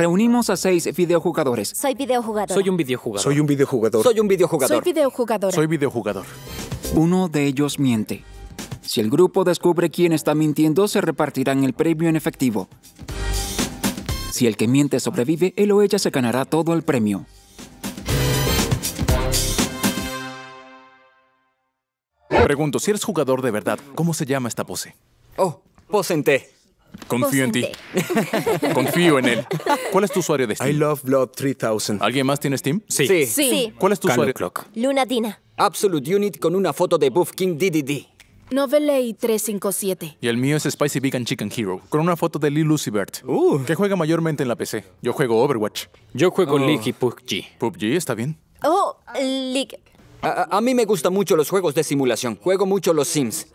Reunimos a seis videojugadores. Soy videojugador. Soy un videojugador. Soy un videojugador. Soy un videojugador. Soy videojugador. Soy videojugador. Uno de ellos miente. Si el grupo descubre quién está mintiendo, se repartirán el premio en efectivo. Si el que miente sobrevive, él o ella se ganará todo el premio. Pregunto, si eres jugador de verdad, ¿cómo se llama esta pose? Oh, pose en Confío en ti. Confío en él. ¿Cuál es tu usuario de Steam? I love Blood 3000. ¿Alguien más tiene Steam? Sí. Sí. ¿Cuál es tu usuario? Clock. Luna Dina. Absolute Unit con una foto de Buff King DDD. Novelay 357. Y el mío es Spicy Vegan Chicken Hero, con una foto de Lee Lucibert, uh. que juega mayormente en la PC. Yo juego Overwatch. Yo juego oh. League y PUBG. PUBG está bien. Oh, League. A, mí me gustan mucho los juegos de simulación. Juego mucho los Sims.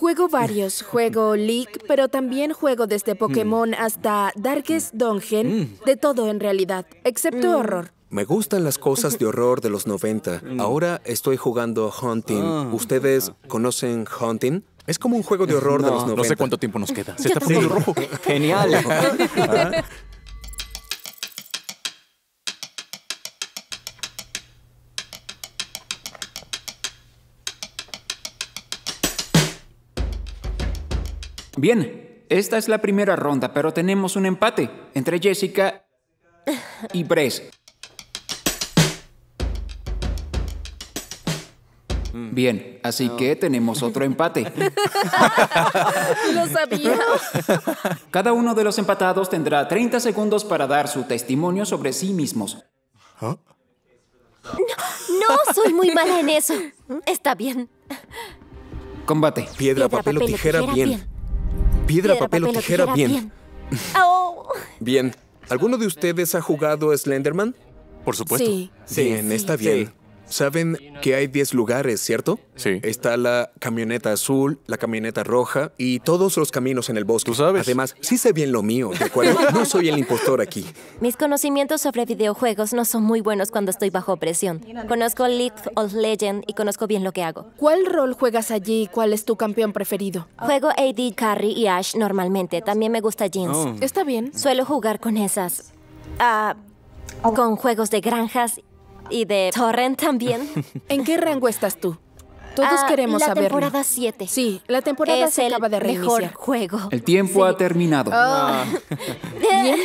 juego varios. juego League, pero también juego desde hmm. Pokémon hasta Darkest hmm. Dungeon. Hmm. De todo en realidad, excepto horror. Me gustan las cosas de horror de los 90. Ahora estoy jugando Hunting. Ah. ¿Ustedes conocen Hunting? Es como un juego de horror de los 90. No sé cuánto tiempo nos queda. Se está poniendo rojo. Genial. Ah. Bien, esta es la primera ronda, pero tenemos un empate entre Jessica y Bres. Bien, así que tenemos otro empate. Lo sabía. Cada uno de los empatados tendrá 30 segundos para dar su testimonio sobre sí mismos. ¿Ah? No, soy muy mala en eso. Está bien. Combate. Piedra, papel, o tijera, bien. Piedra, papel, o tijera, bien. Oh. Bien. ¿Alguno de ustedes ha jugado Slenderman? Por supuesto. Sí. Bien, está bien. Saben que hay 10 lugares, ¿cierto? Sí. Está la camioneta azul, la camioneta roja y todos los caminos en el bosque. sabes. Además, sí sé bien lo mío, ¿de acuerdo? No soy el impostor aquí. Mis conocimientos sobre videojuegos no son muy buenos cuando estoy bajo presión. Conozco League of Legends y conozco bien lo que hago. ¿Cuál rol juegas allí y cuál es tu campeón preferido? Juego AD, Carrie y Ash normalmente. También me gusta Jeans. Oh. Está bien. Suelo jugar con esas. Ah, con juegos de granjas y de Torrent también. ¿En qué rango estás tú? Todos ah, queremos saberlo. La temporada 7. Sí, la temporada se acaba de reiniciar. mejor juego. El tiempo ha terminado. Oh. Ah. Bien.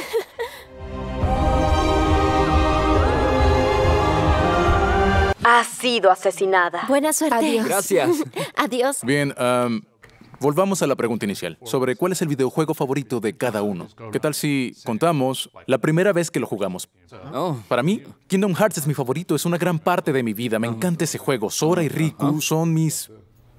Ha sido asesinada. Buena suerte. Adiós. Gracias. Adiós. Bien, um, Volvamos a la pregunta inicial, sobre cuál es el videojuego favorito de cada uno. ¿Qué tal si contamos la primera vez que lo jugamos? Para mí, Kingdom Hearts es mi favorito, es una gran parte de mi vida, me ah. encanta ese juego. Sora y Riku son mis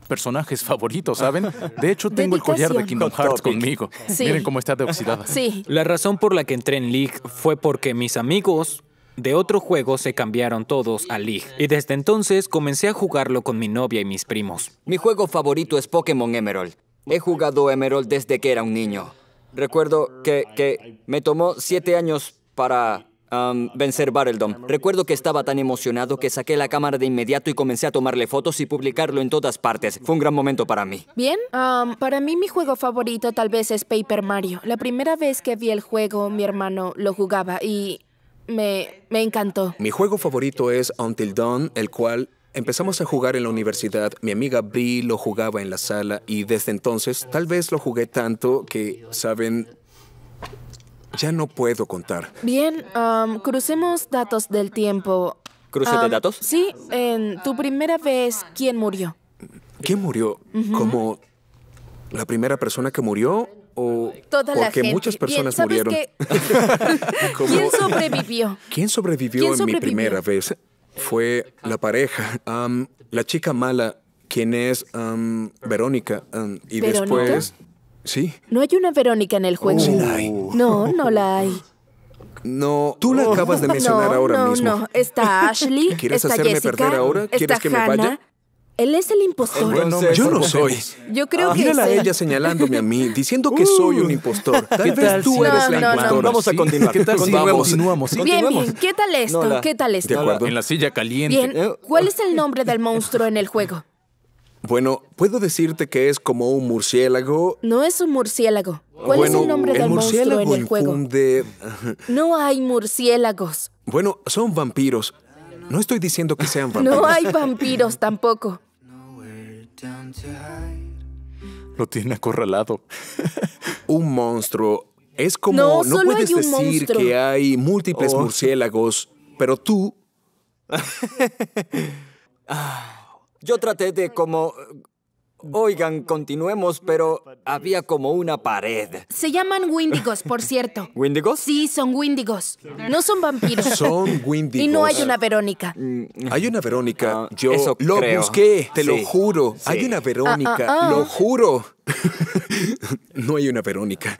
personajes favoritos, ¿saben? De hecho, tengo el collar de Kingdom Hearts conmigo. Miren cómo está de oxidada. Sí. La razón por la que entré en League fue porque mis amigos de otro juego se cambiaron todos a League, y desde entonces comencé a jugarlo con mi novia y mis primos. Mi juego favorito es Pokémon Emerald. He jugado Emerald desde que era un niño. Recuerdo que, que me tomó siete años para um, vencer vencer Barreldom. Recuerdo que estaba tan emocionado que saqué la cámara de inmediato y comencé a tomarle fotos y publicarlo en todas partes. Fue un gran momento para mí. Bien, um, para mí mi juego favorito tal vez es Paper Mario. La primera vez que vi el juego, mi hermano lo jugaba y me, encantó. Mi juego favorito es Until Dawn, el cual Empezamos a jugar en la universidad, mi amiga Bree lo jugaba en la sala y desde entonces tal vez lo jugué tanto que, saben, ya no puedo contar. Bien, um, crucemos datos del tiempo. ¿Cruce de um, datos? Sí, en tu primera vez, ¿quién murió? ¿Quién murió? ¿Como la primera persona que murió o porque muchas personas ¿Sabes murieron. ¿Quién sobrevivió? ¿Quién sobrevivió en mi primera vez? Fue la pareja, la chica mala, quien es Verónica, y después... Sí. No hay una Verónica en el juego. la hay. Uh. No, no la hay. No, tú la oh. acabas de mencionar ahora mismo. No, no, está Ashley, ¿Quieres hacerme perder ahora? ¿Quieres que me vaya? Él es el impostor. yo no soy. Yo creo ah, que Mírala a ella señalándome a mí, diciendo que soy un impostor. Tal tal tú eres no, la impostora? No, Vamos a continuar. ¿Qué tal continuamos? continuamos? Bien, bien. ¿Qué tal esto? ¿Qué tal esto? De acuerdo. En la silla caliente. Bien. ¿Cuál es el nombre del monstruo en el juego? Bueno, puedo decirte que es como un murciélago. No es un murciélago. ¿Cuál es el nombre del monstruo en el juego? de... No hay murciélagos. Bueno, son vampiros. No estoy diciendo que sean vampiros. No hay vampiros tampoco. Lo tiene acorralado. un monstruo. Es como, no, no puedes decir que hay múltiples oh. murciélagos, pero tú... Ah, yo traté de como Oigan, continuemos, pero había como una pared. Se llaman Windigos, por cierto. ¿Windigos? Sí, son Windigos. No son vampiros. Son Windigos. Y no hay una Verónica. Mm. Hay una Verónica. Ah, Yo lo busqué, te lo juro. Hay una ah, ah, Verónica, lo juro. no hay una Verónica.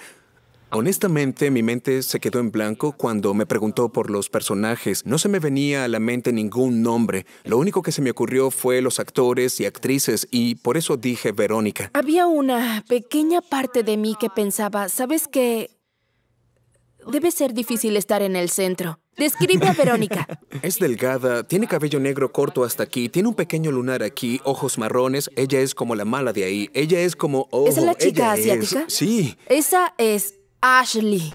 Honestamente, mi mente se quedó en blanco cuando me preguntó por los personajes. No se me venía a la mente ningún nombre. Lo único que se me ocurrió fue los actores y actrices y por eso dije Verónica. Había una pequeña parte de mí que pensaba, ¿sabes qué? Debe ser difícil estar en el centro. Describe a Verónica. Es delgada, tiene cabello negro corto hasta aquí, tiene un pequeño lunar aquí, ojos marrones. Ella es como la mala de ahí. Ella es como. ¿Es la chica asiática? Sí. Esa es Ashley.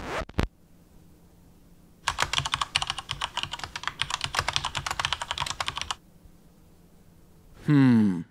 Hmm.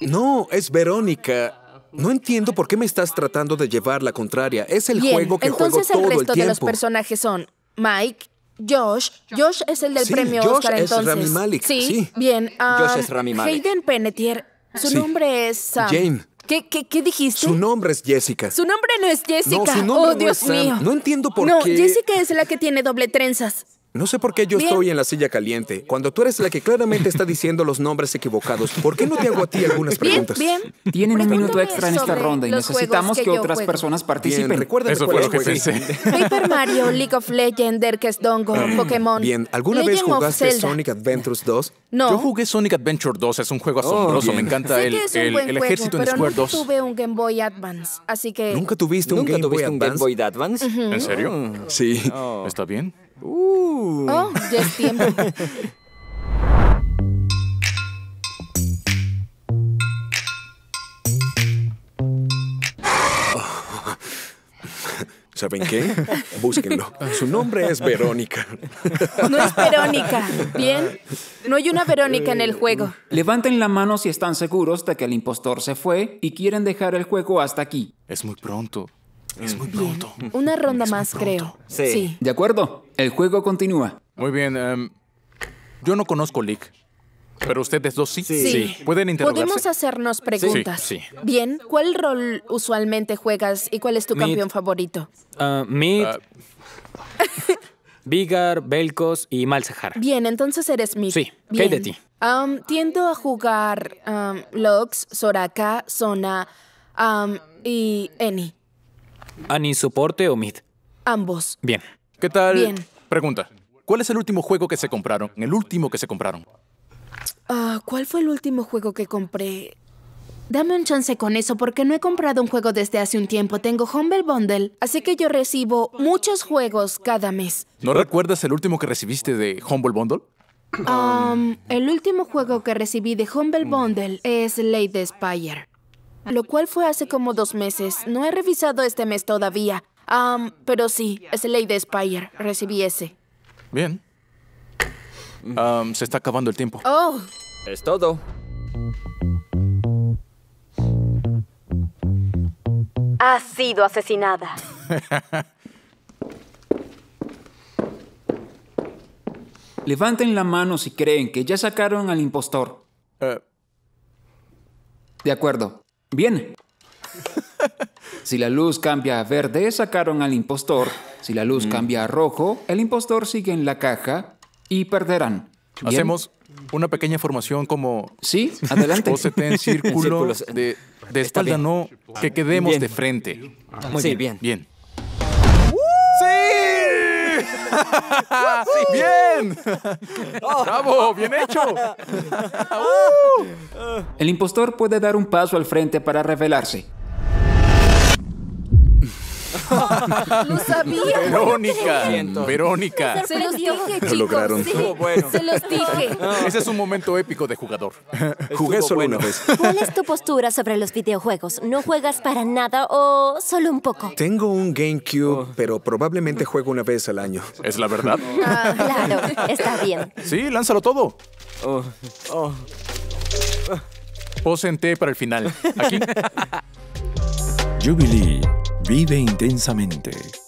No, es Verónica. No entiendo por qué me estás tratando de llevar la contraria. Es el juego que juego todo el Entonces el resto de los personajes son Mike, Josh. Josh es el del sí, premio Josh es Rami Malik. ¿Sí? Bien. Josh ah, es Rami Malik. Hayden Penetier. Su nombre es Jane. ¿Qué, qué, qué dijiste? Su nombre es Jessica. Su nombre no es Jessica. No, su nombre oh, no es No entiendo por qué. No, Jessica es la que tiene doble trenzas. No sé por qué yo estoy en la silla caliente. Cuando tú eres la que claramente está diciendo los nombres equivocados, ¿por qué no te hago a ti algunas preguntas? Bien, bien. Tienen un minuto extra en esta ronda y necesitamos que, otras personas participen. Bien, recuerda fue lo que pensé. Paper Mario, League of Legends, Dongo, Pokémon. Bien, ¿alguna vez jugaste Sonic Adventures 2? No. Yo jugué Sonic Adventure 2, es un juego oh, asombroso, me encanta el, ejército en Square 2. tuve un Game Boy Advance, así que... ¿Nunca tuviste un, Game, Boy Advance? ¿En serio? Sí. Oh. ¿Está bien? Uh. Oh, ya es tiempo. ¿Saben qué? Búsquenlo. Su nombre es Verónica. No es Verónica. Bien. No hay una Verónica en el juego. Levanten la mano si están seguros de que el impostor se fue y quieren dejar el juego hasta aquí. Es muy pronto. Es muy pronto. Una ronda más, creo. sí. ¿De acuerdo? El juego continúa. Muy bien. Em, yo no conozco Lick, pero ustedes dos sí. Sí. ¿Pueden interrogarse? Podemos hacernos preguntas. Sí, Bien, ¿cuál rol usualmente juegas y cuál es tu campeón favorito? Ah, Me. Mid, ah. Vigar, y Malzahar. Bien, entonces eres Mid. Sí, ¿qué hay de ti? tiendo a jugar Lux, Soraka, Sona y Eni. ¿Ani soporte o Mid? Ambos. Bien. ¿Qué tal? Bien. Pregunta. ¿Cuál es el último juego que se compraron? El último que se compraron. Ah, ¿Cuál fue el último juego que compré? Dame un chance con eso porque no he comprado un juego desde hace un tiempo. Tengo Humble Bundle, así que yo recibo muchos juegos cada mes. ¿No recuerdas el último que recibiste de Humble Bundle? el último juego que recibí de Humble Bundle es Lady Spire, lo cual fue hace como dos meses. No he revisado este mes todavía. Ah, pero sí, es ley de Spire. Recibí ese. Bien. se está acabando el tiempo. Oh. Es todo. Ha sido asesinada. Levanten la mano si creen que ya sacaron al impostor. Eh. De acuerdo. Bien. si la luz cambia a verde, sacaron al impostor. Si la luz mm. cambia a rojo, el impostor sigue en la caja y perderán. Hacemos una pequeña formación como... Sí, adelante. O en círculo de, eh, de espalda, no, que quedemos de frente. muy bien. Bien. sí, ¡Bien! ¡Bravo! ¡Bien hecho! El impostor puede dar un paso al frente para revelarse. Lo sabía. Verónica. Verónica. Se los dije, chicos. Se los dije. Ese es un momento épico de jugador. Jugué solo una vez. ¿Cuál es tu postura sobre los videojuegos? ¿No juegas para nada o solo un poco? Tengo un GameCube, oh. pero probablemente juego una vez al año. ¿Es la verdad? Ah, claro, está bien. Sí, lánzalo todo. Oh. oh. para el final. Aquí. Jubilee Vive intensamente.